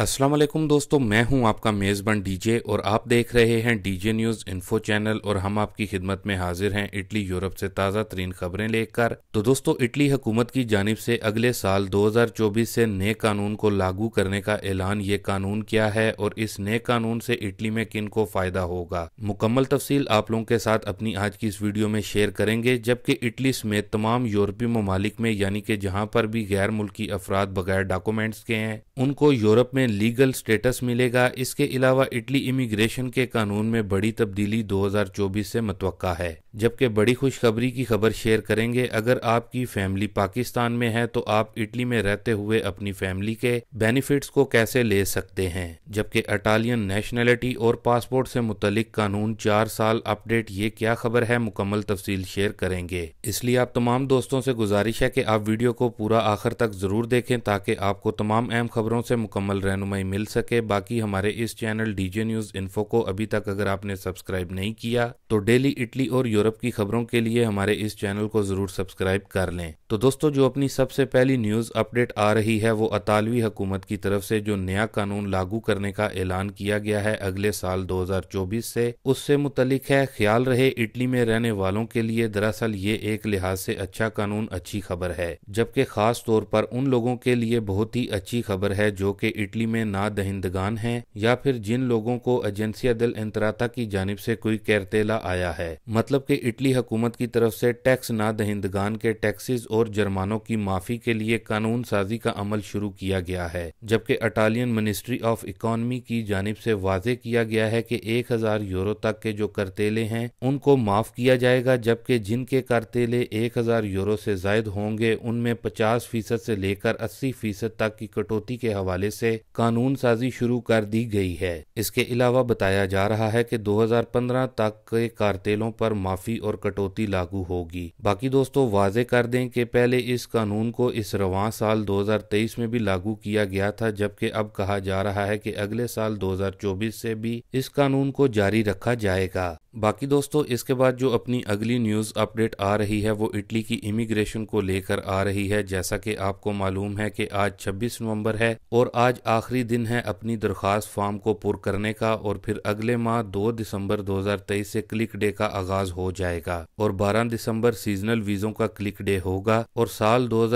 अस्सलाम वालेकुम दोस्तों मैं हूं आपका मेज़बान डीजे और आप देख रहे हैं डीजे न्यूज़ इन्फो चैनल और हम आपकी खिदमत में हाजिर हैं इटली यूरोप से ताज़ा तरीन खबरें लेकर तो दोस्तों इटली हुकूमत की जानब से अगले साल 2024 से नए कानून को लागू करने का ऐलान ये कानून किया है और इस नए कानून से इटली में किन को फ़ायदा होगा मुकम्मल तफसील आप लोगों के साथ अपनी आज की इस वीडियो में शेयर करेंगे जबकि इटली समेत तमाम यूरोपीय ममालिक में यानी कि जहाँ पर भी गैर मुल्की अफराद बगैर डॉक्यूमेंट्स के हैं उनको यूरोप में लीगल स्टेटस मिलेगा इसके अलावा इटली इमिग्रेशन के कानून में बड़ी तब्दीली 2024 से मतवक़ा है जबकि बड़ी खुशखबरी की खबर शेयर करेंगे अगर आपकी फैमिली पाकिस्तान में है तो आप इटली में रहते हुए अपनी फैमिली के बेनिफिट्स को कैसे ले सकते हैं जबकि अटालियन नेशनलिटी और पासपोर्ट से मुतलिक कानून चार साल अपडेट ये क्या खबर है मुकम्मल तफसील शेयर करेंगे इसलिए आप तमाम दोस्तों से गुजारिश है कि आप वीडियो को पूरा आखिर तक ज़रूर देखें ताकि आपको तमाम अहम खबरों से मुकम्मल रहना रहनुमाई मिल सके बाकी हमारे इस चैनल डीजे न्यूज़ इन्फो को अभी तक अगर आपने सब्सक्राइब नहीं किया तो डेली इटली और यूरोप की खबरों के लिए हमारे इस चैनल को ज़रूर सब्सक्राइब कर लें तो दोस्तों जो अपनी सबसे पहली न्यूज़ अपडेट आ रही है वो अतालवी हुकूमत की तरफ से जो नया कानून लागू करने का ऐलान किया गया है अगले साल चौबीस से उससे मुतलिक है ख्याल रहे इटली में रहने वालों के लिए दरअसल ये एक लिहाज से अच्छा कानून अच्छी खबर है जबकि खास तौर पर उन लोगों के लिए बहुत ही अच्छी खबर है जो कि इटली इटली में ना दहिंदगान हैं या फिर जिन लोगों को एजेंसिया दिल इंतराता की जानब से कोई कैरतेला आया है मतलब कि इटली हुकूमत की तरफ से टैक्स ना दहिंदगान के टैक्सेस और जुर्मानों की माफ़ी के लिए कानून साजी का अमल शुरू किया गया है जबकि अटालियन मिनिस्ट्री ऑफ इकानमी की जानब से वाजे किया गया है कि एक हज़ार यूरो तक के जो करतेले हैं उनको माफ़ किया जाएगा जबकि जिनके करतेले एक हज़ार यूरो से जायद होंगे उनमें पचास फीसद से लेकर अस्सी फीसद तक की कटौती के हवाले से कानून साजी शुरू कर दी गई है इसके अलावा बताया जा रहा है कि 2015 तक के कारतेलों पर माफी और कटौती लागू होगी बाकी दोस्तों वाजे कर दें कि पहले इस कानून को इस रवा साल 2023 में भी लागू किया गया था जबकि अब कहा जा रहा है कि अगले साल 2024 से भी इस कानून को जारी रखा जाएगा बाकी दोस्तों इसके बाद जो अपनी अगली न्यूज़ अपडेट आ रही है वो इटली की इमिग्रेशन को लेकर आ रही है जैसा कि आपको मालूम है कि आज 26 नवंबर है और आज आखिरी दिन है अपनी दरख्वास्त फॉर्म को पुर करने का और फिर अगले माह 2 दिसंबर 2023 से क्लिक डे का आगाज हो जाएगा और 12 दिसंबर सीजनल वीज़ों का क्लिक डे होगा और साल दो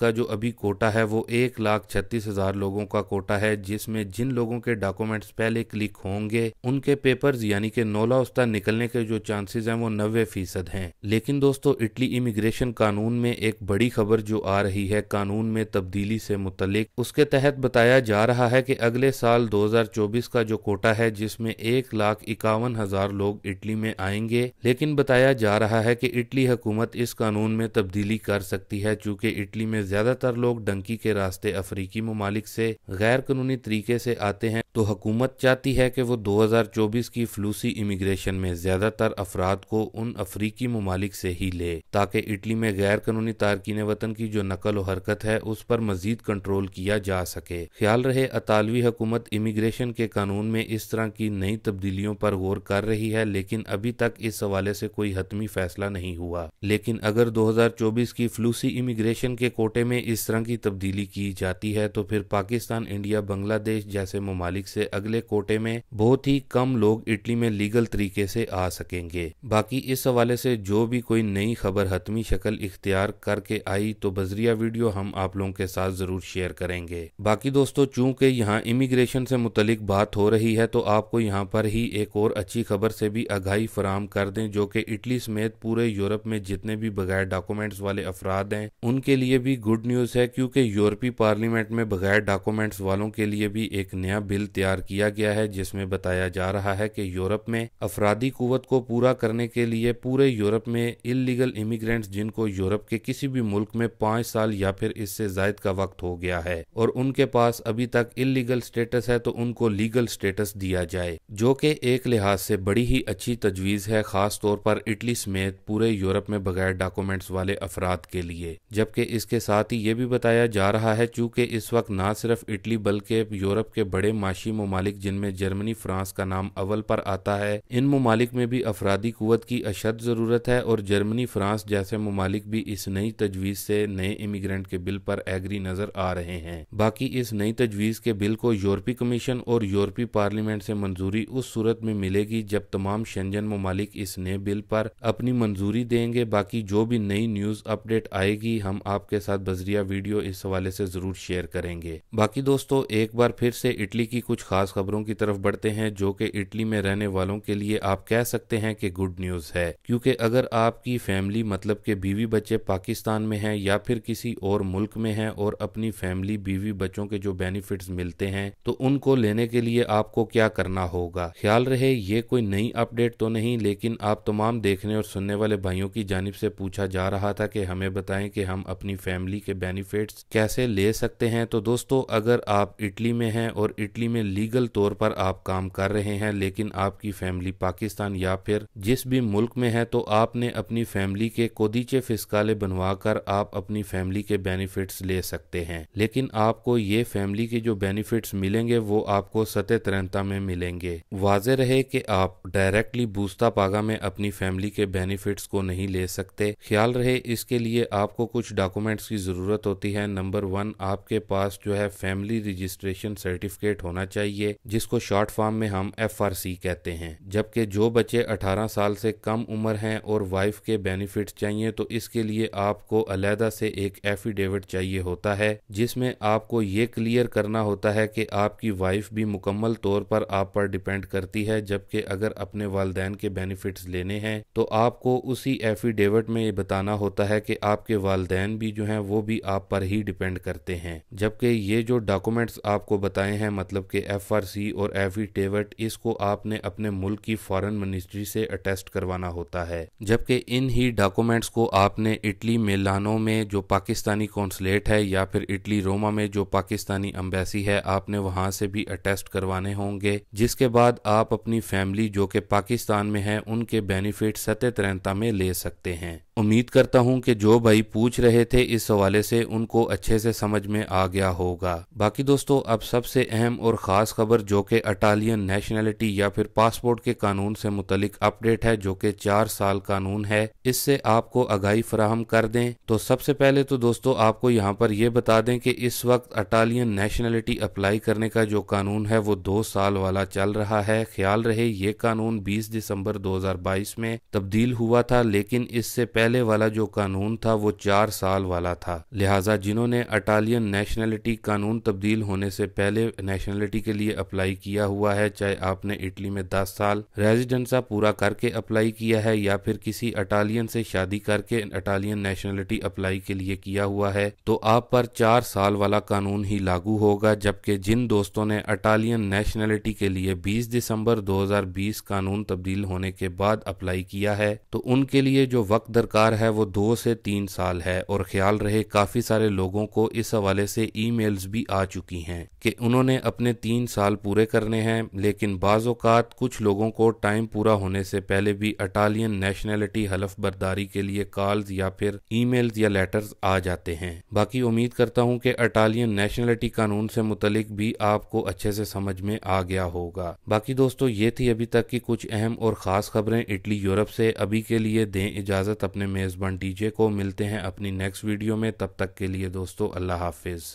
का जो अभी कोटा है वो एक लाख छत्तीस हजार लोगों का कोटा है जिसमें जिन लोगों के डॉक्यूमेंट्स पहले क्लिक होंगे उनके पेपर्स यानी कि नोला उस्ता निकलने के जो चांसेस हैं वो नब्बे फीसद हैं लेकिन दोस्तों इटली इमिग्रेशन कानून में एक बड़ी खबर जो आ रही है कानून में तब्दीली से मुतलिक उसके तहत बताया जा रहा है कि अगले साल 2024 का जो कोटा है जिसमें एक लाख इक्यावन हजार लोग इटली में आएंगे लेकिन बताया जा रहा है कि इटली हुकूमत इस कानून में तब्दीली कर सकती है चूंकि इटली में ज्यादातर लोग डंकी के रास्ते अफ्रीकी ममालिक से गैर कानूनी तरीके से आते हैं तो हुकूमत चाहती है कि वो 2024 की फ्लूसी इमिग्रेशन में ज़्यादातर अफराद को उन अफ्रीकी ममालिक से ही ले ताकि इटली में गैर कानूनी तारकिन वतन की जो नकल व हरकत है उस पर मजीद कंट्रोल किया जा सके ख्याल रहे अतालवी हुकूमत इमिग्रेशन के कानून में इस तरह की नई तब्दीलियों पर गौर कर रही है लेकिन अभी तक इस हवाले से कोई हतमी फैसला नहीं हुआ लेकिन अगर चौबीस की फ्लूसी इमिग्रेशन के कोटे में इस तरह की तब्दीली की जाती है तो फिर पाकिस्तान इंडिया बांग्लादेश जैसे ममालिक तारीख से अगले कोटे में बहुत ही कम लोग इटली में लीगल तरीके से आ सकेंगे बाकी इस हवाले से जो भी कोई नई खबर हतमी शक्ल इख्तियार करके आई तो बजरिया वीडियो हम आप लोगों के साथ जरूर शेयर करेंगे बाकी दोस्तों चूंकि यहाँ इमिग्रेशन से मुतलिक बात हो रही है तो आपको यहाँ पर ही एक और अच्छी खबर से भी आगाही फराम कर दें जो कि इटली समेत पूरे यूरोप में जितने भी बगैर डॉक्यूमेंट्स वाले अफराद हैं उनके लिए भी गुड न्यूज़ है क्योंकि यूरोपीय पार्लियामेंट में बगैर डॉक्यूमेंट्स वालों के लिए भी एक नया बिल तैयार किया गया है जिसमें बताया जा रहा है कि यूरोप में अफराधी कुवत को पूरा करने के लिए पूरे यूरोप में इलीगल इमिग्रेंट्स जिनको यूरोप के किसी भी मुल्क में पाँच साल या फिर इससे जायद का वक्त हो गया है और उनके पास अभी तक इलीगल स्टेटस है तो उनको लीगल स्टेटस दिया जाए जो कि एक लिहाज से बड़ी ही अच्छी तजवीज़ है खास तौर पर इटली समेत पूरे यूरोप में बगैर डॉक्यूमेंट्स वाले अफराद के लिए जबकि इसके साथ ही ये भी बताया जा रहा है चूंकि इस वक्त ना सिर्फ इटली बल्कि यूरोप के बड़े माशी पारदर्शी ममालिक जिनमें जर्मनी फ्रांस का नाम अव्वल पर आता है इन ममालिक में भी अफराधी कुत की अशद ज़रूरत है और जर्मनी फ्रांस जैसे ममालिक भी इस नई तजवीज़ से नए इमिग्रेंट के बिल पर एग्री नज़र आ रहे हैं बाकी इस नई तजवीज़ के बिल को यूरोपीय कमीशन और यूरोपीय पार्लियामेंट से मंजूरी उस सूरत में मिलेगी जब तमाम शंजन ममालिक इस नए बिल पर अपनी मंजूरी देंगे बाकी जो भी नई न्यूज़ अपडेट आएगी हम आपके साथ बजरिया वीडियो इस हवाले से ज़रूर शेयर करेंगे बाकी दोस्तों एक बार फिर से इटली की कुछ खास खबरों की तरफ बढ़ते हैं जो कि इटली में रहने वालों के लिए आप कह सकते हैं कि गुड न्यूज है क्योंकि अगर आपकी फैमिली मतलब के बीवी बच्चे पाकिस्तान में हैं या फिर किसी और मुल्क में हैं और अपनी फैमिली बीवी बच्चों के जो बेनिफिट्स मिलते हैं तो उनको लेने के लिए आपको क्या करना होगा ख्याल रहे ये कोई नई अपडेट तो नहीं लेकिन आप तमाम देखने और सुनने वाले भाइयों की जानब से पूछा जा रहा था कि हमें बताएं कि हम अपनी फैमिली के बेनिफिट्स कैसे ले सकते हैं तो दोस्तों अगर आप इटली में हैं और इटली में में लीगल तौर पर आप काम कर रहे हैं लेकिन आपकी फैमिली पाकिस्तान या फिर जिस भी मुल्क में है तो आपने अपनी फैमिली के कोदीचे फिस्काले बनवाकर आप अपनी फैमिली के बेनिफिट्स ले सकते हैं लेकिन आपको ये फैमिली के जो बेनिफिट्स मिलेंगे वो आपको सतह तरंता में मिलेंगे वाज रहे कि आप डायरेक्टली बूस्ता पागा में अपनी फैमिली के बेनिफिट्स को नहीं ले सकते ख्याल रहे इसके लिए आपको कुछ डॉक्यूमेंट्स की ज़रूरत होती है नंबर वन आपके पास जो है फैमिली रजिस्ट्रेशन सर्टिफिकेट होना होना चाहिए जिसको शॉर्ट फॉर्म में हम एफ कहते हैं जबकि जो बच्चे 18 साल से कम उम्र हैं और वाइफ के बेनिफिट चाहिए तो इसके लिए आपको अलहदा से एक एफिडेविट चाहिए होता है जिसमें आपको ये क्लियर करना होता है कि आपकी वाइफ भी मुकम्मल तौर पर आप पर डिपेंड करती है जबकि अगर अपने वालदेन के बेनिफिट लेने हैं तो आपको उसी एफिडेविट में ये बताना होता है कि आपके वालदेन भी जो हैं वो भी आप पर ही डिपेंड करते हैं जबकि ये जो डॉक्यूमेंट्स आपको बताए हैं मतलब जबकि एफ आर सी और एफिडेविट इसको आपने अपने मुल्क की फॉरेन मिनिस्ट्री से अटेस्ट करवाना होता है जबकि इन ही डॉक्यूमेंट्स को आपने इटली मेलानो में जो पाकिस्तानी कौंसलेट है या फिर इटली रोमा में जो पाकिस्तानी अम्बेसी है आपने वहाँ से भी अटेस्ट करवाने होंगे जिसके बाद आप अपनी फैमिली जो कि पाकिस्तान में है उनके बेनिफिट सत्य तरंता में ले सकते हैं उम्मीद करता हूँ कि जो भाई पूछ रहे थे इस हवाले से उनको अच्छे से समझ में आ गया होगा बाकी दोस्तों अब सबसे अहम और ख़ास खबर जो कि अटालियन नेशनैलिटी या फिर पासपोर्ट के कानून से मुतलिक अपडेट है जो कि चार साल कानून है इससे आपको आगाही फराहम कर दें तो सबसे पहले तो दोस्तों आपको यहाँ पर यह बता दें कि इस वक्त अटालियन नेशनैलिटी अप्लाई करने का जो कानून है वो दो साल वाला चल रहा है ख्याल रहे ये कानून बीस दिसंबर दो हजार बाईस में तब्दील हुआ था लेकिन इससे पहले वाला जो कानून था वो चार साल वाला था लिहाजा जिन्होंने अटालियन नेशनैलिटी कानून तब्दील होने से पहले नेशनैलिटी नेशनैलिटी के लिए अप्लाई किया हुआ है चाहे आपने इटली में दस साल रेजिडेंसा पूरा करके अप्लाई किया है या फिर किसी अटालियन से शादी करके अटालियन नेशनलिटी अप्लाई के लिए किया हुआ है तो आप पर चार साल वाला कानून ही लागू होगा जबकि जिन दोस्तों ने अटालियन नेशनलिटी के लिए 20 दिसंबर 2020 कानून तब्दील होने के बाद अप्लाई किया है तो उनके लिए जो वक्त दरकार है वो दो से तीन साल है और ख्याल रहे काफी सारे लोगों को इस हवाले से ईमेल्स भी आ चुकी हैं कि उन्होंने अपने तीन साल पूरे करने हैं लेकिन बाज़ात कुछ लोगों को टाइम पूरा होने से पहले भी अटालियन नेशनैलिटी हलफ बर्दारी के लिए कॉल्स या फिर ईमेल्स या लेटर्स आ जाते हैं बाकी उम्मीद करता हूँ कि अटालियन नेशनैलिटी कानून से मुतलिक भी आपको अच्छे से समझ में आ गया होगा बाकी दोस्तों ये थी अभी तक की कुछ अहम और ख़ास खबरें इटली यूरोप से अभी के लिए दें इजाज़त अपने मेज़बान डीजे को मिलते हैं अपनी नेक्स्ट वीडियो में तब तक के लिए दोस्तों अल्लाह हाफिज़